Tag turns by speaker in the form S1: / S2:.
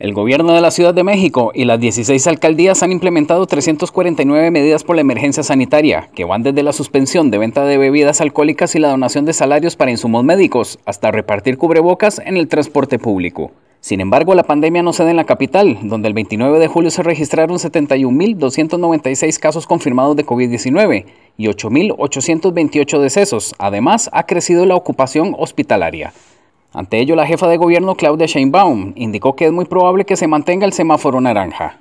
S1: El gobierno de la Ciudad de México y las 16 alcaldías han implementado 349 medidas por la emergencia sanitaria, que van desde la suspensión de venta de bebidas alcohólicas y la donación de salarios para insumos médicos, hasta repartir cubrebocas en el transporte público. Sin embargo, la pandemia no cede en la capital, donde el 29 de julio se registraron 71.296 casos confirmados de COVID-19 y 8.828 decesos. Además, ha crecido la ocupación hospitalaria. Ante ello, la jefa de gobierno Claudia Sheinbaum indicó que es muy probable que se mantenga el semáforo naranja.